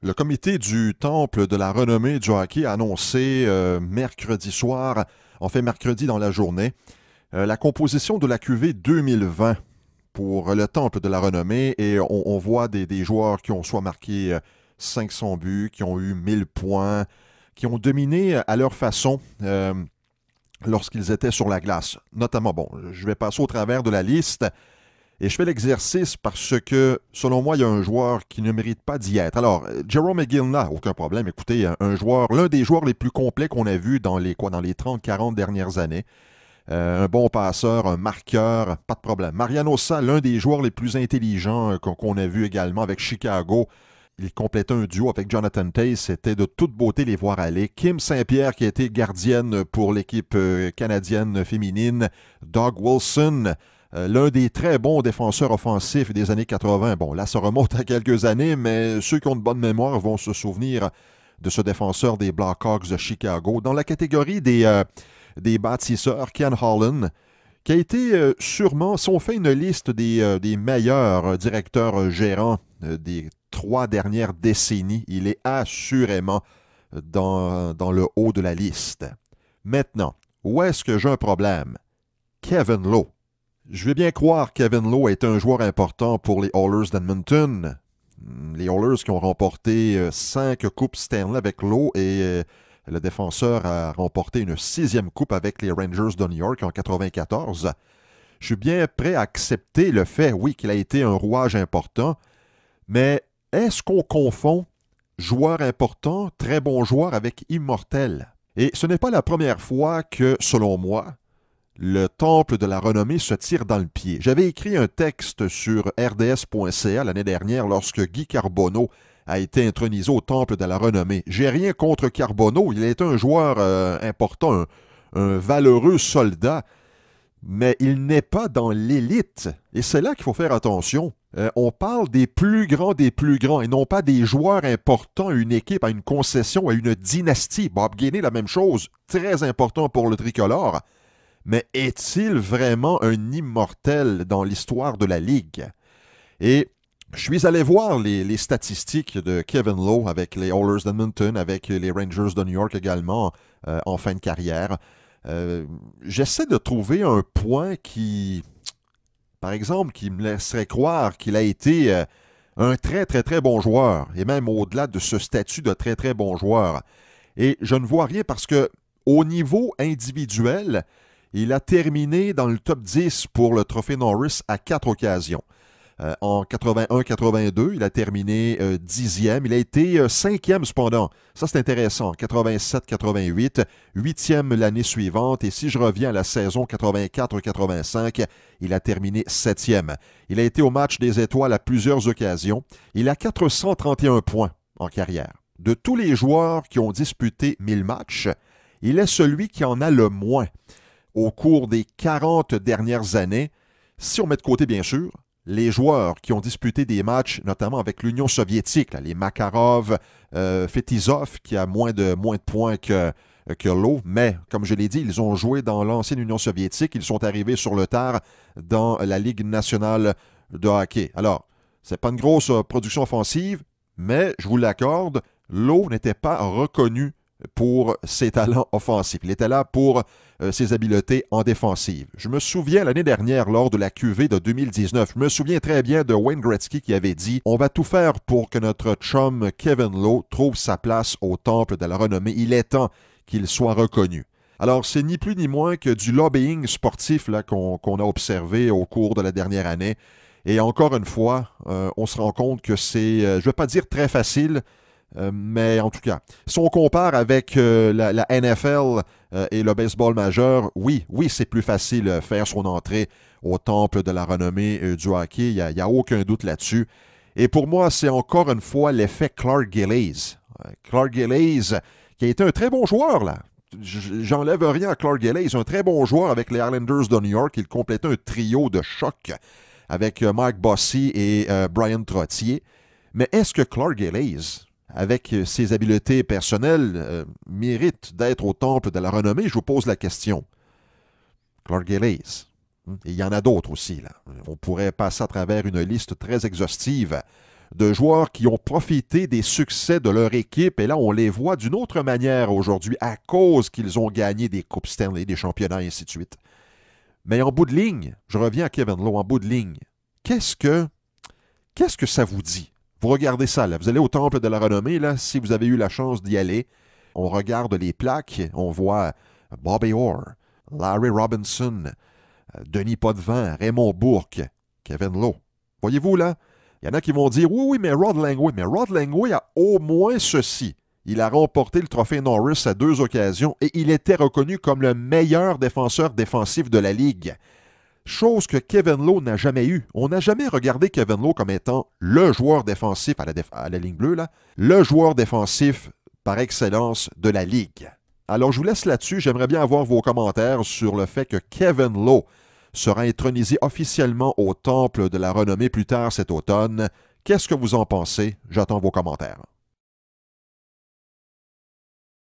Le comité du Temple de la renommée du hockey a annoncé euh, mercredi soir, en fait mercredi dans la journée, euh, la composition de la QV 2020 pour le Temple de la renommée et on, voit des, joueurs qui ont soit marqué 500 euh, buts, qui ont eu 1000 points, qui ont dominé à leur façon lorsqu'ils étaient sur la glace. Notamment, bon, je vais passer au travers de la liste. Et je fais l'exercice parce que, selon moi, il y a un joueur qui ne mérite pas d'y être. Alors, euh, Jerome McGill aucun problème. Écoutez, un joueur, l'un des joueurs les plus complets qu'on a vu dans les, quoi, dans les 30, 40 dernières années. Euh, un bon passeur, un marqueur, pas de problème. Mariano Sa, l'un des joueurs les plus intelligents euh, qu'on a vu également avec Chicago. Il complétait un duo avec Jonathan Tay. C'était de toute beauté les voir aller. Kim Saint-Pierre, qui a été gardienne pour l'équipe canadienne féminine. Doug Wilson, euh, l'un des très bons défenseurs offensifs des années 80. Bon, là, ça remonte à quelques années, mais ceux qui ont de bonne mémoire vont se souvenir de ce défenseur des Blackhawks de Chicago. Dans la catégorie des, euh, des bâtisseurs, Ken Holland, qui a été euh, sûrement, si fait une liste des, meilleurs directeurs gérants des trois dernières décennies, il est assurément dans, dans le haut de la liste. Maintenant, où est-ce que j'ai un problème? Kevin Lowe. Je vais bien croire Kevin Lowe est un joueur important pour les Oilers d'Edmonton. Les Oilers qui ont remporté euh, cinq coupes Stanley avec Lowe et euh, le défenseur a remporté une sixième coupe avec les Rangers de New York en 1994. Je suis bien prêt à accepter le fait, oui, qu'il a été un rouage important, mais est-ce qu'on confond joueur important, très bon joueur avec immortel? Et ce n'est pas la première fois que, selon moi, le temple de la renommée se tire dans le pied. J'avais écrit un texte sur rds.ca l'année dernière lorsque Guy Carbonneau a été intronisé au temple de la renommée. J'ai rien contre Carbonneau, il est un joueur euh, important, un, valeureux soldat, mais il n'est pas dans l'élite. Et c'est là qu'il faut faire attention. Euh, on parle des plus grands des plus grands et non pas des joueurs importants une équipe, à une concession, à une dynastie. Bob Guinée, la même chose, très important pour le tricolore mais est-il vraiment un immortel dans l'histoire de la Ligue? Et je suis allé voir les, statistiques de Kevin Lowe avec les Oilers d'Edmonton, avec les Rangers de New York également euh, en fin de carrière. Euh, j'essaie de trouver un point qui, par exemple, qui me laisserait croire qu'il a été euh, un très très très bon joueur, et même au-delà de ce statut de très très bon joueur. Et je ne vois rien parce que au niveau individuel, il a terminé dans le top 10 pour le trophée Norris à quatre occasions. Euh, en 81-82, il a terminé euh, dixième. il a été euh, cinquième cependant. Ça, c'est intéressant. 87-88, huitième l'année suivante. Et si je reviens à la saison 84-85, il a terminé septième. Il a été au match des étoiles à plusieurs occasions. Il a 431 points en carrière. De tous les joueurs qui ont disputé 1000 matchs, il est celui qui en a le moins au cours des 40 dernières années, si on met de côté bien sûr les joueurs qui ont disputé des matchs, notamment avec l'Union soviétique, les Makarov, euh, Fetizov, qui a moins de, moins de points que, que l'eau, mais comme je l'ai dit, ils ont joué dans l'ancienne Union soviétique, ils sont arrivés sur le tard dans la Ligue nationale de hockey. Alors, c'est pas une grosse euh, production offensive, mais je vous l'accorde, l'eau n'était pas reconnu pour ses talents offensifs. Il était là pour euh, ses habiletés en défensive. Je me souviens l'année dernière lors de la QV de 2019, je me souviens très bien de Wayne Gretzky qui avait dit "On va tout faire pour que notre chum Kevin Lowe trouve sa place au temple de la renommée. Il est temps qu'il soit reconnu." Alors, c'est ni plus ni moins que du lobbying sportif qu'on a observé au cours de la dernière année. Et encore une fois, euh, on se rend compte que c'est, euh, je ne vais pas dire très facile, euh, mais en tout cas, si on compare avec euh, la, NFL euh, et le baseball majeur, oui, oui, c'est plus facile faire son entrée au temple de la renommée du hockey. Il n'y a, a, aucun doute là-dessus. Et pour moi, c'est encore une fois l'effet Clark Gillies. Clark Gillies, qui a été un très bon joueur, là. J'enlève rien à Clark Gillies, un très bon joueur avec les Islanders de New York. Il complétait un trio de choc avec Mike Bossy et Brian Trottier. Mais est-ce que Clark Gillies, avec ses habiletés personnelles, euh, mérite d'être au temple de la renommée? Je vous pose la question. Clark Gillies. Hmm. il y en a d'autres aussi. Là. On pourrait passer à travers une liste très exhaustive de joueurs qui ont profité des succès de leur équipe. Et là, on les voit d'une autre manière aujourd'hui à cause qu'ils ont gagné des Coupes Stanley, des championnats, et ainsi de suite. Mais en bout de ligne, je reviens à Kevin Lowe, en bout de ligne, qu'est-ce que, qu'est-ce que ça vous dit vous regardez ça, là. Vous allez au Temple de la Renommée, là, si vous avez eu la chance d'y aller. On regarde les plaques, on voit euh, Bobby Orr, Larry Robinson, euh, Denis Potvin, Raymond Bourque, Kevin Lowe. Voyez-vous, là, il y en a qui vont dire, oui, oui, mais Rod Langway, mais Rod Langway a au moins ceci. Il a remporté le trophée Norris à deux occasions et il était reconnu comme le meilleur défenseur défensif de la Ligue chose que Kevin Lowe n'a jamais eue. On n'a jamais regardé Kevin Lowe comme étant le joueur défensif à la, ligne bleue, là, le joueur défensif par excellence de la Ligue. Alors je vous laisse là-dessus, j'aimerais bien avoir vos commentaires sur le fait que Kevin Lowe sera intronisé officiellement au Temple de la Renommée plus tard cet automne. Qu'est-ce que vous en pensez? J'attends vos commentaires.